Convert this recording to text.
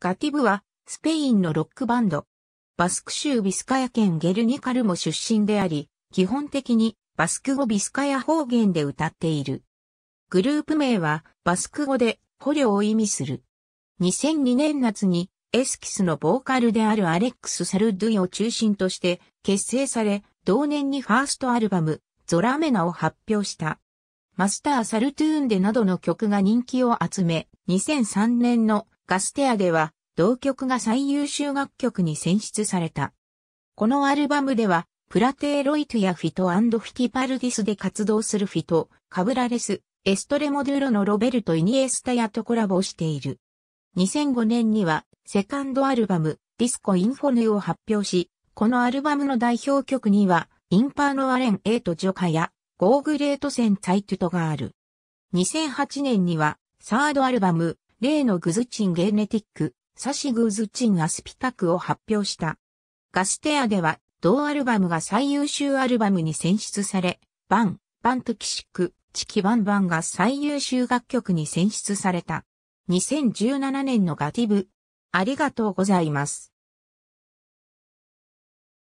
ガティブは、スペインのロックバンド。バスク州ビスカヤ県ゲルニカルも出身であり、基本的にバスク語ビスカヤ方言で歌っている。グループ名はバスク語で捕虜を意味する。2002年夏にエスキスのボーカルであるアレックス・サルドゥイを中心として結成され、同年にファーストアルバム、ゾラメナを発表した。マスター・サルトゥーンでなどの曲が人気を集め、2003年のガステアでは、同曲が最優秀楽曲に選出された。このアルバムでは、プラテーロイトやフィトフィティパルディスで活動するフィト、カブラレス、エストレモドゥロのロベルト・イニエスタやとコラボしている。2005年には、セカンドアルバム、ディスコ・インフォヌを発表し、このアルバムの代表曲には、インパーノアレン・エイト・ジョカや、ゴーグレート・セン・タイトゥトがある。2008年には、サードアルバム、例のグズチンゲーネティック、サシグズチンアスピタクを発表した。ガステアでは、同アルバムが最優秀アルバムに選出され、バン、バントキシック、チキバンバンが最優秀楽曲に選出された。2017年のガティブ。ありがとうございます。